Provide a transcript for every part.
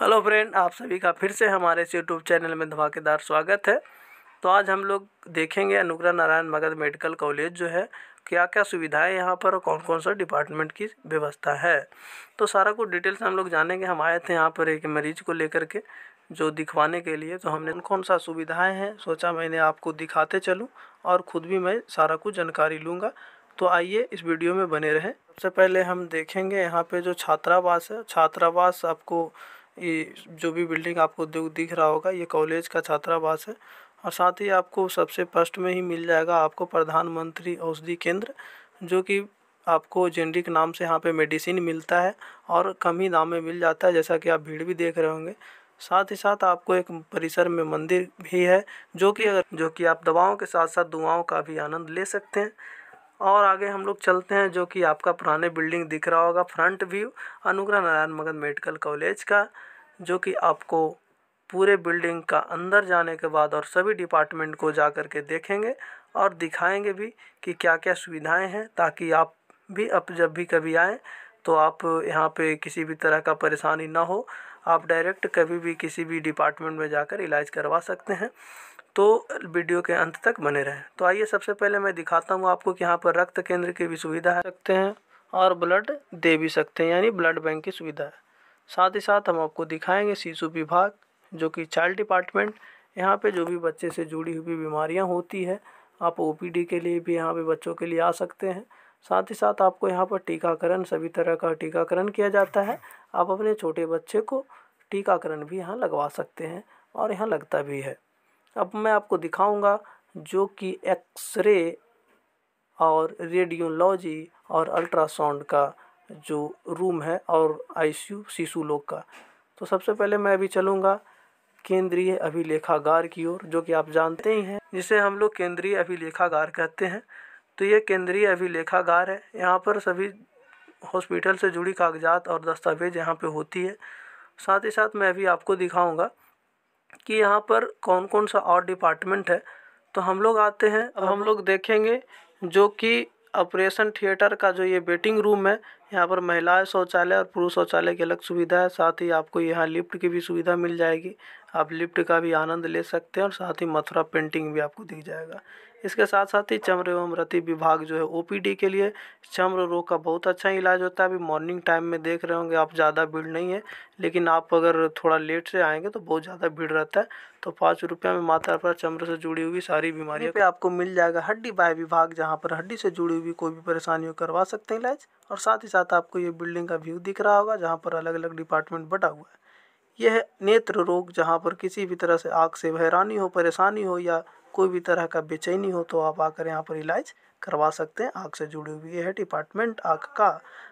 hello friend आप सभी का फिर से हमारे इस यूट्यूब चैनल में धमाकेदार स्वागत है तो आज हम लोग देखेंगे अनुग्रह नारायण मगध मेडिकल कॉलेज जो है क्या क्या सुविधाएं यहाँ पर और कौन कौन सा डिपार्टमेंट की व्यवस्था है तो सारा कुछ डिटेल्स हम लोग जानेंगे हम आए थे यहाँ पर एक मरीज को लेकर के जो दिखवाने के लिए तो हमने कौन सा सुविधाएँ हैं सोचा मैंने आपको दिखाते चलूँ और ख़ुद भी मैं सारा कुछ जानकारी लूँगा तो आइए इस वीडियो में बने रहें सबसे पहले हम देखेंगे यहाँ पर जो छात्रावास है छात्रावास आपको ये जो भी बिल्डिंग आपको दिख रहा होगा ये कॉलेज का छात्रावास है और साथ ही आपको सबसे फर्स्ट में ही मिल जाएगा आपको प्रधानमंत्री औषधि केंद्र जो कि आपको जेनरिक नाम से यहाँ पे मेडिसिन मिलता है और कम ही दाम में मिल जाता है जैसा कि आप भीड़ भी देख रहे होंगे साथ ही साथ आपको एक परिसर में मंदिर भी है जो कि जो कि आप दवाओं के साथ साथ दुआओं का भी आनंद ले सकते हैं और आगे हम लोग चलते हैं जो कि आपका पुराने बिल्डिंग दिख रहा होगा फ्रंट व्यू अनुग्रह नारायण मगन मेडिकल कॉलेज का जो कि आपको पूरे बिल्डिंग का अंदर जाने के बाद और सभी डिपार्टमेंट को जा कर के देखेंगे और दिखाएंगे भी कि क्या क्या सुविधाएं हैं ताकि आप भी अब जब भी कभी आएँ तो आप यहाँ पे किसी भी तरह का परेशानी ना हो आप डायरेक्ट कभी भी किसी भी डिपार्टमेंट में जाकर इलाज करवा सकते हैं तो वीडियो के अंत तक बने रहें तो आइए सबसे पहले मैं दिखाता हूँ आपको कि यहाँ पर रक्त केंद्र की भी सुविधा है सकते हैं और ब्लड दे भी सकते हैं यानी ब्लड बैंक की सुविधा है साथ ही साथ हम आपको दिखाएंगे शिशु विभाग जो कि चाइल्ड डिपार्टमेंट यहाँ पे जो भी बच्चे से जुड़ी हुई बीमारियाँ होती है आप ओ के लिए भी यहाँ पर बच्चों के लिए आ सकते हैं साथ ही साथ आपको यहाँ पर टीकाकरण सभी तरह का टीकाकरण किया जाता है आप अपने छोटे बच्चे को टीकाकरण भी यहाँ लगवा सकते हैं और यहाँ लगता भी है अब मैं आपको दिखाऊंगा जो कि एक्सरे और रेडियोलॉजी और अल्ट्रासाउंड का जो रूम है और आईसीयू शिशु लोग का तो सबसे पहले मैं अभी चलूँगा केंद्रीय अभिलेखागार की ओर जो कि आप जानते ही हैं जिसे हम लोग केंद्रीय अभिलेखागार कहते हैं तो ये केंद्रीय अभिलेखागार है यहाँ पर सभी हॉस्पिटल से जुड़ी कागजात और दस्तावेज यहाँ पे होती है साथ ही साथ मैं अभी आपको दिखाऊंगा कि यहाँ पर कौन कौन सा और डिपार्टमेंट है तो हम लोग आते हैं अब हम लोग देखेंगे जो कि ऑपरेशन थिएटर का जो ये वेटिंग रूम है यहाँ पर महिलाएं शौचालय और पुरुष शौचालय की अलग सुविधा है साथ ही आपको यहाँ लिफ्ट की भी सुविधा मिल जाएगी आप लिफ्ट का भी आनंद ले सकते हैं और साथ ही मथुरा पेंटिंग भी आपको दिख जाएगा इसके साथ साथ ही चम्र एवं रति विभाग जो है ओपीडी के लिए चम्र रोग का बहुत अच्छा इलाज होता है अभी मॉर्निंग टाइम में देख रहे होंगे आप ज़्यादा भीड़ नहीं है लेकिन आप अगर थोड़ा लेट से आएंगे तो बहुत ज़्यादा भीड़ रहता है तो पाँच रुपये में माता पर चम्र से जुड़ी हुई सारी बीमारियों पर आपको मिल जाएगा हड्डी बाय विभाग जहाँ पर हड्डी से जुड़ी हुई कोई भी परेशानियों करवा सकते हैं इलाज और साथ ही साथ आपको ये बिल्डिंग का व्यू दिख रहा होगा जहाँ पर अलग अलग डिपार्टमेंट बटा हुआ है यह नेत्र रोग जहाँ पर किसी भी तरह से आँख से हैरानी हो परेशानी हो या कोई भी तरह का बेचैनी हो तो आप आकर यहाँ पर इलाज करवा सकते हैं आग से जुड़ी हुई है डिपार्टमेंट आँख का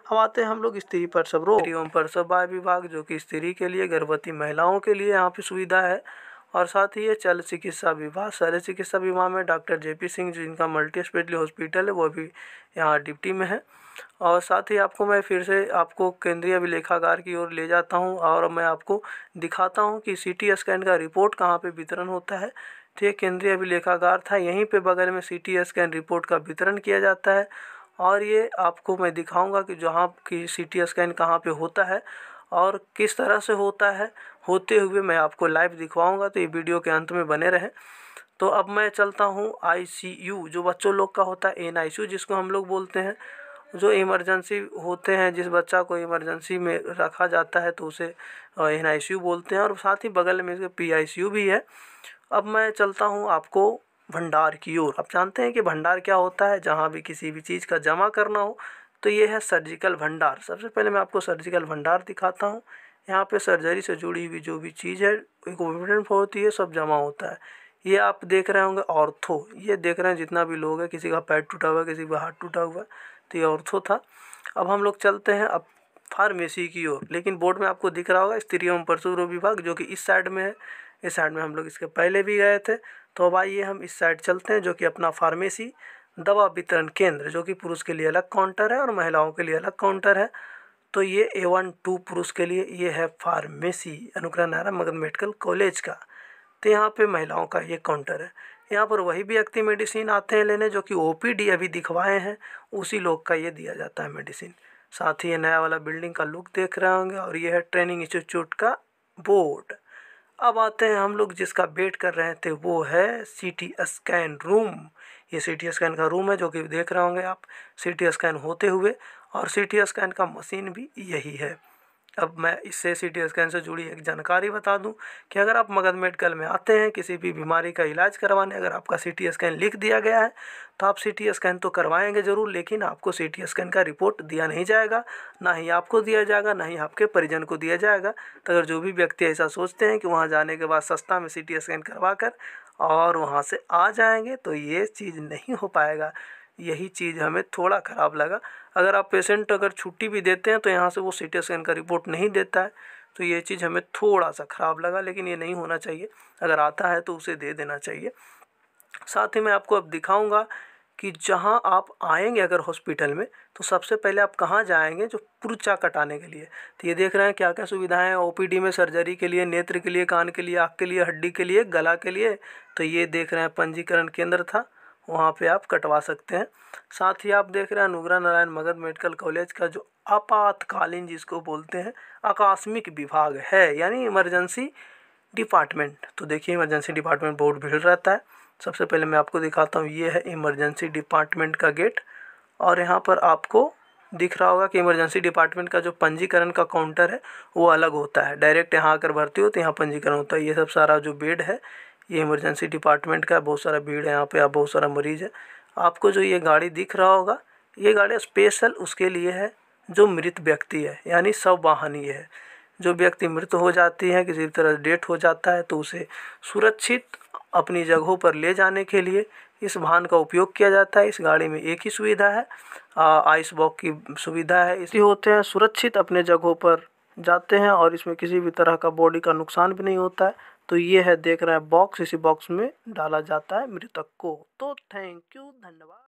हम आते हैं हम लोग स्त्री पर सब रोग एवं पर सब विभाग जो कि स्त्री के लिए गर्भवती महिलाओं के लिए यहाँ पे सुविधा है और साथ ही ये चल चिकित्सा विभाग शल्य चिकित्सा विभाग में डॉक्टर जे पी सिंह जिनका मल्टी स्पेशली हॉस्पिटल है वो भी यहाँ डिप्टी में है और साथ ही आपको मैं फिर से आपको केंद्रीय अभिलेखागार की ओर ले जाता हूँ और मैं आपको दिखाता हूँ कि सी टी स्कैन का रिपोर्ट कहाँ पर वितरण होता है तो ये केंद्रीय अभिलेखागार था यहीं पे बगल में सी टी स्कैन रिपोर्ट का वितरण किया जाता है और ये आपको मैं दिखाऊंगा कि जहाँ की सी टी स्कैन कहाँ पे होता है और किस तरह से होता है होते हुए मैं आपको लाइव दिखवाऊंगा तो ये वीडियो के अंत में बने रहें तो अब मैं चलता हूँ आईसीयू जो बच्चों लोग का होता है एन जिसको हम लोग बोलते हैं जो इमरजेंसी होते हैं जिस बच्चा को इमरजेंसी में रखा जाता है तो उसे एन बोलते हैं और साथ ही बगल में इसके पी भी है अब मैं चलता हूँ आपको भंडार की ओर आप जानते हैं कि भंडार क्या होता है जहाँ भी किसी भी चीज़ का जमा करना हो तो ये है सर्जिकल भंडार सबसे पहले मैं आपको सर्जिकल भंडार दिखाता हूँ यहाँ पे सर्जरी से जुड़ी हुई जो भी चीज़ है इक्विपमेंट होती है सब जमा होता है ये आप देख रहे होंगे ऑर्थो ये देख रहे हैं जितना भी लोग है किसी का पैर टूटा हुआ है किसी का हाथ टूटा हुआ है तो ये ऑर्थो था अब हम लोग चलते हैं अब फार्मेसी की ओर लेकिन बोर्ड में आपको दिख रहा होगा स्त्री एवं पशु रोग विभाग जो कि इस साइड में है इस साइड में हम लोग इसके पहले भी गए थे तो अब आइए हम इस साइड चलते हैं जो कि अपना फार्मेसी दवा वितरण केंद्र जो कि पुरुष के लिए अलग काउंटर है और महिलाओं के लिए अलग काउंटर है तो ये ए वन टू पुरुष के लिए ये है फार्मेसी अनुग्रह नारायण मगध मेडिकल कॉलेज का तो यहाँ पे महिलाओं का ये काउंटर है यहाँ पर वही व्यक्ति मेडिसिन आते हैं लेने जो कि ओ अभी दिखवाए हैं उसी लोग का ये दिया जाता है मेडिसिन साथ ही ये नया वाला बिल्डिंग का लुक देख रहे होंगे और ये है ट्रेनिंग इंस्टीट्यूट का बोर्ड अब आते हैं हम लोग जिसका वेट कर रहे थे वो है सी टी स्कैन रूम ये सी टी स्कैन का रूम है जो कि देख रहे होंगे आप सी टी स्कैन होते हुए और सी टी स्कैन का मशीन भी यही है अब मैं इससे सी टी स्कैन से जुड़ी एक जानकारी बता दूं कि अगर आप मगध मेडिकल में आते हैं किसी भी बीमारी का इलाज करवाने अगर आपका सी टी स्कैन लिख दिया गया है तो आप सी टी स्कैन तो करवाएंगे ज़रूर लेकिन आपको सी टी स्कैन का रिपोर्ट दिया नहीं जाएगा ना ही आपको दिया जाएगा ना ही आपके परिजन को दिया जाएगा तो अगर जो भी व्यक्ति ऐसा सोचते हैं कि वहाँ जाने के बाद सस्ता में सी टी स्कैन करवा कर और वहाँ से आ जाएंगे तो ये चीज़ नहीं हो पाएगा यही चीज़ हमें थोड़ा ख़राब लगा अगर आप पेशेंट अगर छुट्टी भी देते हैं तो यहाँ से वो सी टी स्कैन का रिपोर्ट नहीं देता है तो ये चीज़ हमें थोड़ा सा ख़राब लगा लेकिन ये नहीं होना चाहिए अगर आता है तो उसे दे देना चाहिए साथ ही मैं आपको अब दिखाऊंगा कि जहाँ आप आएंगे अगर हॉस्पिटल में तो सबसे पहले आप कहाँ जाएंगे जो पुर्चा कटाने के लिए तो ये देख रहे हैं क्या क्या सुविधाएं हैं ओपीडी में सर्जरी के लिए नेत्र के लिए कान के लिए आँख के लिए हड्डी के लिए गला के लिए तो ये देख रहे हैं पंजीकरण केंद्र था वहाँ पे आप कटवा सकते हैं साथ ही आप देख रहे हैं अनुग्रह नारायण मगध मेडिकल कॉलेज का जो आपातकालीन जिसको बोलते हैं आकस्मिक विभाग है यानी इमरजेंसी डिपार्टमेंट तो देखिए इमरजेंसी डिपार्टमेंट बहुत भीड़ रहता है सबसे पहले मैं आपको दिखाता हूँ ये है इमरजेंसी डिपार्टमेंट का गेट और यहाँ पर आपको दिख रहा होगा कि इमरजेंसी डिपार्टमेंट का जो पंजीकरण का काउंटर है वो अलग होता है डायरेक्ट यहाँ आकर भर्ती हो तो यहाँ पंजीकरण होता है ये सब सारा जो बेड है ये इमरजेंसी डिपार्टमेंट का बहुत सारा भीड़ है यहाँ पर बहुत सारा मरीज़ है आपको जो ये गाड़ी दिख रहा होगा ये गाड़ी स्पेशल उसके लिए है जो मृत व्यक्ति है यानी सब वाहन ये है जो व्यक्ति मृत हो जाती है किसी तरह डेट हो जाता है तो उसे सुरक्षित अपनी जगहों पर ले जाने के लिए इस वाहन का उपयोग किया जाता है इस गाड़ी में एक ही सुविधा है आइस बॉक की सुविधा है इसी होते हैं सुरक्षित अपने जगहों पर जाते हैं और इसमें किसी भी तरह का बॉडी का नुकसान भी नहीं होता है तो ये है देख रहे हैं बॉक्स इसी बॉक्स में डाला जाता है मृतक को तो थैंक यू धन्यवाद